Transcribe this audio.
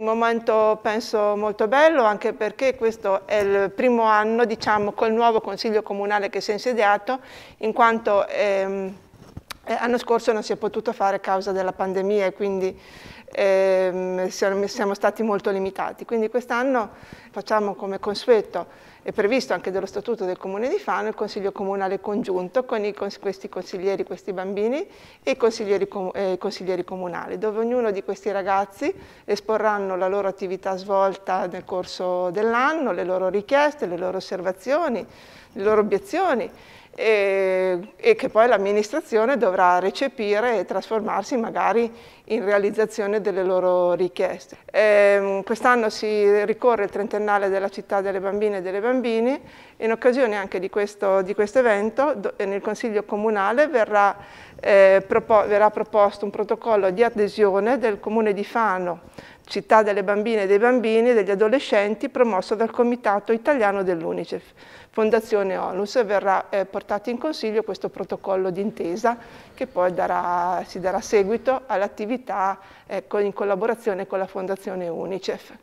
Un momento penso molto bello anche perché questo è il primo anno diciamo col nuovo consiglio comunale che si è insediato in quanto ehm, eh, L'anno scorso non si è potuto fare a causa della pandemia e quindi ehm, siamo, stati molto limitati. Quindi quest'anno facciamo come consueto, è previsto anche dallo Statuto del Comune di Fano, il Consiglio Comunale Congiunto con i, questi consiglieri, questi bambini e i consiglieri, eh, consiglieri comunali, dove ognuno di questi ragazzi esporranno la loro attività svolta nel corso dell'anno, le loro richieste, le loro osservazioni, le loro obiezioni e, eh, e che poi l'amministrazione dovrà potrà recepire e trasformarsi magari in realizzazione delle loro richieste. Ehm, quest'anno si ricorre il trentennale della città delle bambine e delle bambini, in occasione anche di questo, di questo evento eh, nel Consiglio Comunale verrà, eh, propo, verrà proposto un protocollo di adesione del Comune di Fano Città delle bambine e dei bambini e degli adolescenti promosso dal Comitato Italiano dell'Unicef, Fondazione ONUS e verrà eh, portato in consiglio questo protocollo d'intesa che poi darà, si darà seguito all'attività eh, in collaborazione con la Fondazione Unicef.